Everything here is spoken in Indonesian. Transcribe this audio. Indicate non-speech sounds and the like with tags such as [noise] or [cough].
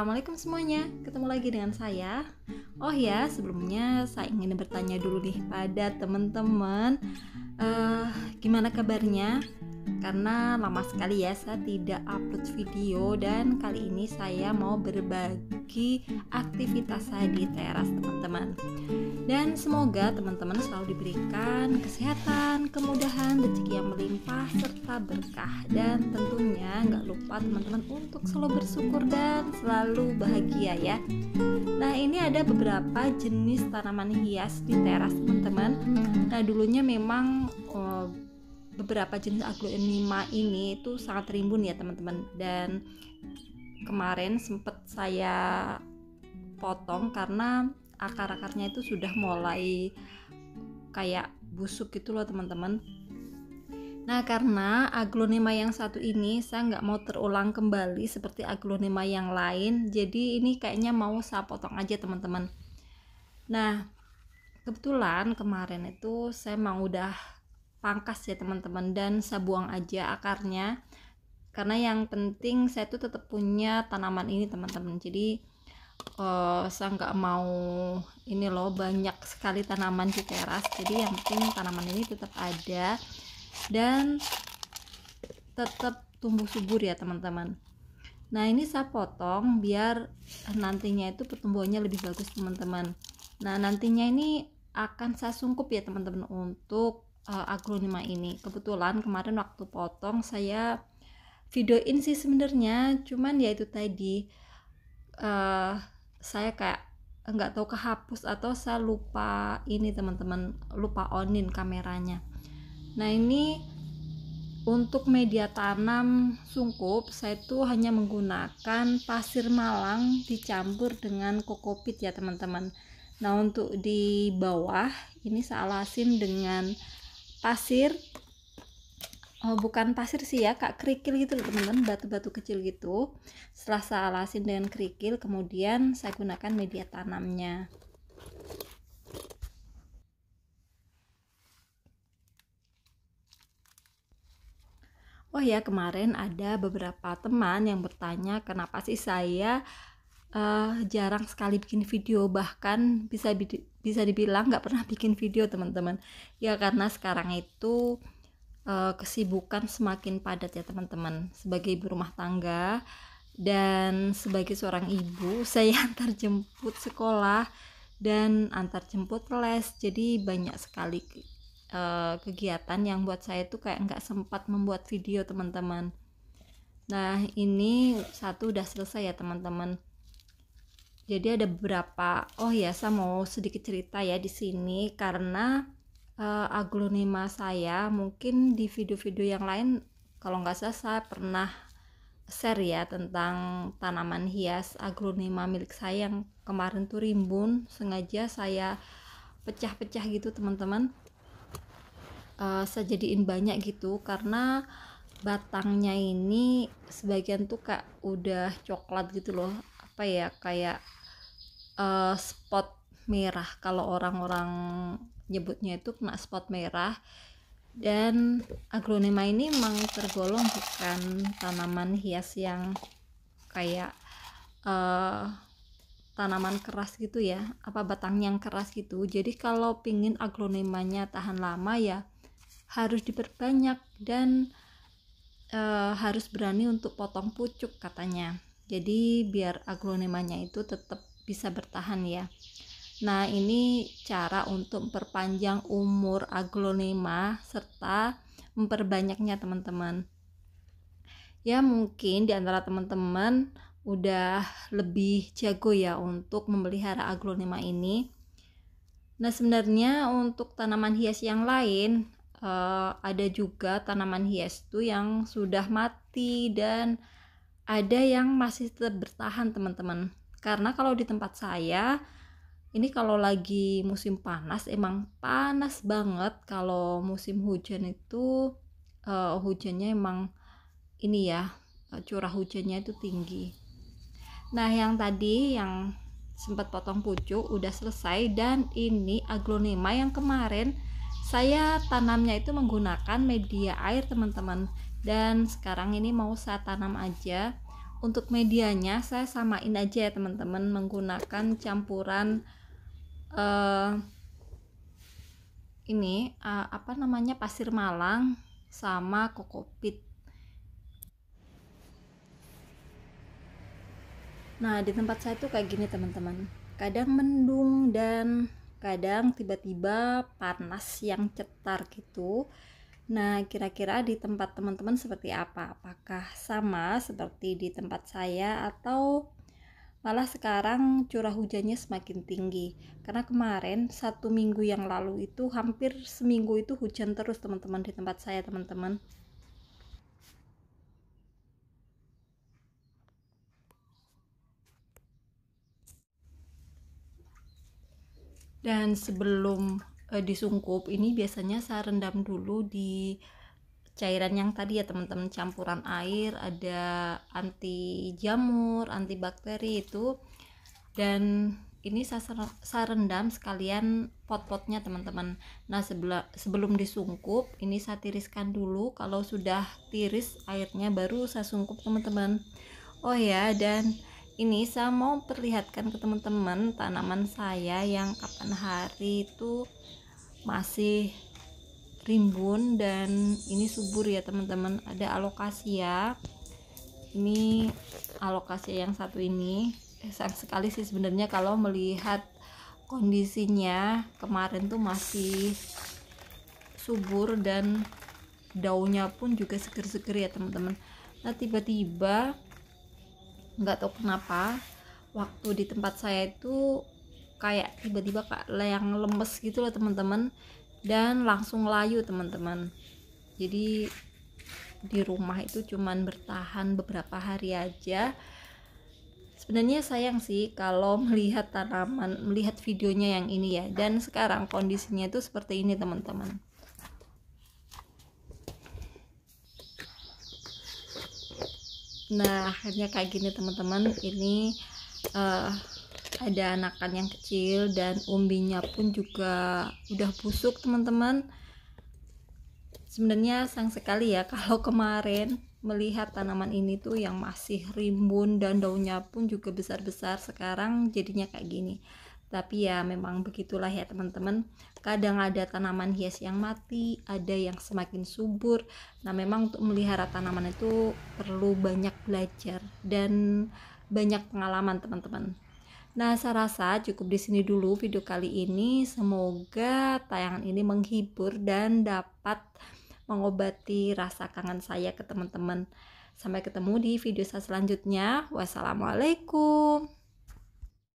Assalamualaikum semuanya, ketemu lagi dengan saya. Oh ya, sebelumnya saya ingin bertanya dulu nih pada teman-teman, uh, gimana kabarnya? Karena lama sekali ya saya tidak upload video dan kali ini saya mau berbagi aktivitas saya di teras teman-teman. Dan semoga teman-teman selalu diberikan kesehatan kemudahan, rezeki yang melimpah, serta berkah. Dan tentunya nggak lupa teman-teman untuk selalu bersyukur dan selalu bahagia ya. Nah ini ada beberapa jenis tanaman hias di teras teman-teman. Nah dulunya memang oh, beberapa jenis aglonema ini itu sangat rimbun ya teman-teman dan kemarin sempat saya potong karena akar-akarnya itu sudah mulai kayak busuk gitu loh teman-teman Nah karena aglonema yang satu ini saya nggak mau terulang kembali seperti aglonema yang lain Jadi ini kayaknya mau saya potong aja teman-teman Nah kebetulan kemarin itu saya mau udah pangkas ya teman-teman dan saya buang aja akarnya karena yang penting saya tuh tetap punya tanaman ini teman-teman jadi uh, saya nggak mau ini loh banyak sekali tanaman di teras jadi yang penting tanaman ini tetap ada dan tetap tumbuh subur ya teman-teman nah ini saya potong biar nantinya itu pertumbuhannya lebih bagus teman-teman nah nantinya ini akan saya sungkup ya teman-teman untuk uh, ini kebetulan kemarin waktu potong saya videoin sih sebenarnya cuman ya itu tadi uh, saya kayak nggak tahu kehapus atau saya lupa ini teman-teman lupa onin kameranya nah ini untuk media tanam sungkup saya itu hanya menggunakan pasir malang dicampur dengan kokopit ya teman-teman nah untuk di bawah ini saya alasin dengan pasir oh, bukan pasir sih ya kak kerikil gitu loh teman-teman batu-batu kecil gitu setelah saya alasin dengan kerikil kemudian saya gunakan media tanamnya Oh ya, kemarin ada beberapa teman yang bertanya kenapa sih saya uh, jarang sekali bikin video bahkan bisa bisa dibilang nggak pernah bikin video teman-teman. Ya karena sekarang itu Eh, kesibukan semakin padat ya teman-teman. Sebagai ibu rumah tangga dan sebagai seorang ibu, [laughs] saya antar jemput sekolah dan antar jemput les. Jadi banyak sekali eh, kegiatan yang buat saya itu kayak nggak sempat membuat video teman-teman. Nah ini satu udah selesai ya teman-teman. Jadi ada beberapa. Oh ya, saya mau sedikit cerita ya di sini karena uh, aglonema saya mungkin di video-video yang lain kalau nggak salah saya pernah share ya tentang tanaman hias aglonema milik saya yang kemarin tuh rimbun sengaja saya pecah-pecah gitu teman-teman uh, saya jadiin banyak gitu karena batangnya ini sebagian tuh kayak udah coklat gitu loh apa ya kayak uh, spot merah kalau orang-orang nyebutnya itu kena spot merah dan aglonema ini memang tergolong bukan tanaman hias yang kayak uh, tanaman keras gitu ya apa batang yang keras gitu jadi kalau pingin aglonemanya tahan lama ya harus diperbanyak dan e, harus berani untuk potong pucuk katanya jadi biar aglonemanya itu tetap bisa bertahan ya Nah, ini cara untuk memperpanjang umur aglonema serta memperbanyaknya teman-teman. Ya, mungkin di antara teman-teman udah lebih jago ya untuk memelihara aglonema ini. Nah, sebenarnya untuk tanaman hias yang lain eh, ada juga tanaman hias tuh yang sudah mati dan ada yang masih tetap bertahan, teman-teman. Karena kalau di tempat saya ini kalau lagi musim panas emang panas banget kalau musim hujan itu uh, hujannya emang ini ya eh, curah hujannya itu tinggi nah yang tadi yang sempat potong pucuk udah selesai dan ini aglonema yang kemarin saya tanamnya itu menggunakan media air teman-teman dan sekarang ini mau saya tanam aja untuk medianya saya samain aja ya teman-teman menggunakan campuran uh, ini uh, apa namanya pasir malang sama kokopit nah di tempat saya tuh kayak gini teman-teman kadang mendung dan kadang tiba-tiba panas yang cetar gitu Nah, kira-kira di tempat teman-teman seperti apa? Apakah sama seperti di tempat saya atau malah sekarang curah hujannya semakin tinggi? Karena kemarin satu minggu yang lalu itu hampir seminggu itu hujan terus teman-teman di tempat saya teman-teman. Dan sebelum E, disungkup ini biasanya saya rendam dulu di cairan yang tadi ya teman-teman campuran air ada anti jamur antibakteri itu dan ini saya, saya rendam sekalian pot-potnya teman-teman nah sebelum disungkup ini saya tiriskan dulu kalau sudah tiris airnya baru saya sungkup teman-teman oh ya dan ini saya mau perlihatkan ke teman-teman tanaman saya yang kapan hari itu masih rimbun dan ini subur ya teman-teman ada alokasi ya ini alokasi yang satu ini eh, sayang sekali sih sebenarnya kalau melihat kondisinya kemarin tuh masih subur dan daunnya pun juga seger-seger ya teman-teman nah tiba-tiba nggak tahu kenapa waktu di tempat saya itu kayak tiba-tiba kayak yang lemes gitu loh teman-teman dan langsung layu teman-teman jadi di rumah itu cuman bertahan beberapa hari aja sebenarnya sayang sih kalau melihat tanaman melihat videonya yang ini ya dan sekarang kondisinya itu seperti ini teman-teman nah akhirnya kayak gini teman-teman ini uh, ada anakan yang kecil dan umbinya pun juga udah busuk teman-teman sebenarnya sang sekali ya kalau kemarin melihat tanaman ini tuh yang masih rimbun dan daunnya pun juga besar-besar sekarang jadinya kayak gini tapi ya memang begitulah ya teman-teman kadang ada tanaman hias yang mati ada yang semakin subur nah memang untuk melihara tanaman itu perlu banyak belajar dan banyak pengalaman teman-teman Nah, saya rasa cukup di sini dulu video kali ini. Semoga tayangan ini menghibur dan dapat mengobati rasa kangen saya ke teman-teman. Sampai ketemu di video saya selanjutnya. Wassalamualaikum.